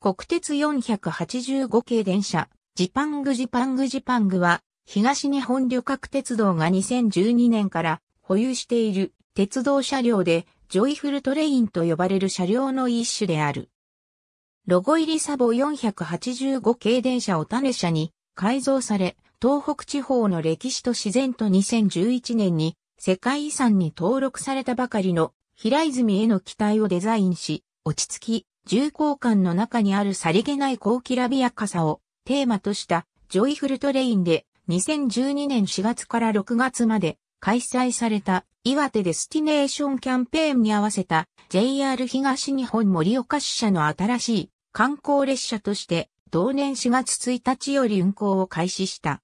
国鉄485系電車、ジパングジパングジパングは、東日本旅客鉄道が2012年から保有している鉄道車両で、ジョイフルトレインと呼ばれる車両の一種である。ロゴ入りサボ485系電車を種車に改造され、東北地方の歴史と自然と2011年に世界遺産に登録されたばかりの平泉への期待をデザインし、落ち着き、重厚感の中にあるさりげない高きらびやかさをテーマとしたジョイフルトレインで2012年4月から6月まで開催された岩手デスティネーションキャンペーンに合わせた JR 東日本盛岡支社の新しい観光列車として同年4月1日より運行を開始した。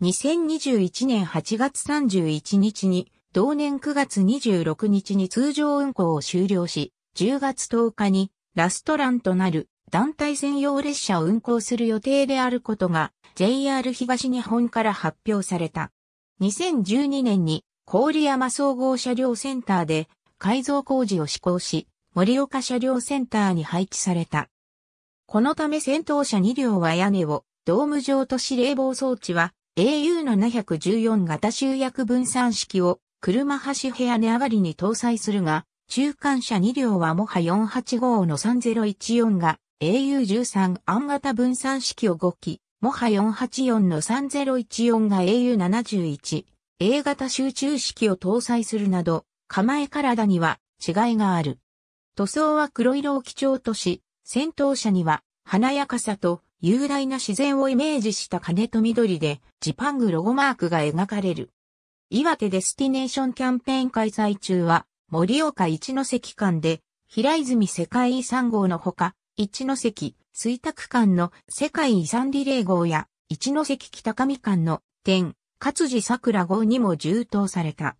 2021年8月31日に同年9月26日に通常運行を終了し、10月10日にラストランとなる団体専用列車を運行する予定であることが JR 東日本から発表された。2012年に郡山総合車両センターで改造工事を施行し、盛岡車両センターに配置された。このため先頭車2両は屋根をドーム状とし冷房装置は AU714 型集約分散式を車端部屋根上がりに搭載するが、中間車2両はモハ485の3014が AU13 暗型分散式を5機、モハ484の3014が AU71 A 型集中式を搭載するなど、構え体には違いがある。塗装は黒色を基調とし、戦闘車には華やかさと雄大な自然をイメージした金と緑でジパングロゴマークが描かれる。岩手デスティネーションキャンペーン開催中は盛岡一ノ関間で、平泉世界遺産号のほか、一ノ関、水沢間の世界遺産リレー号や、一ノ関北上間の天、勝地桜号にも充当された。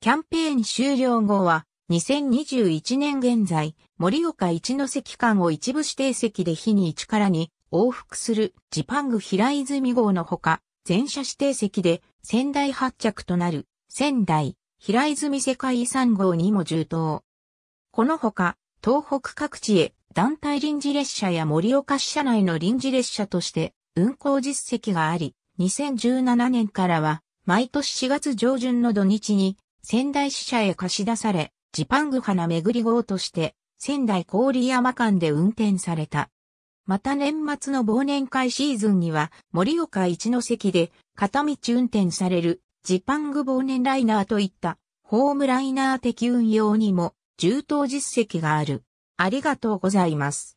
キャンペーン終了後は、2021年現在、盛岡一ノ関間を一部指定席で日に1からに往復するジパング平泉号のほか、全車指定席で仙台発着となる仙台、平泉世界遺産号にも充当。このほか、東北各地へ団体臨時列車や森岡支社内の臨時列車として運行実績があり、2017年からは毎年4月上旬の土日に仙台支社へ貸し出され、ジパング花巡り号として仙台郡山間で運転された。また年末の忘年会シーズンには、森岡一の席で片道運転されるジパング忘年ライナーといったホームライナー的運用にも重当実績がある。ありがとうございます。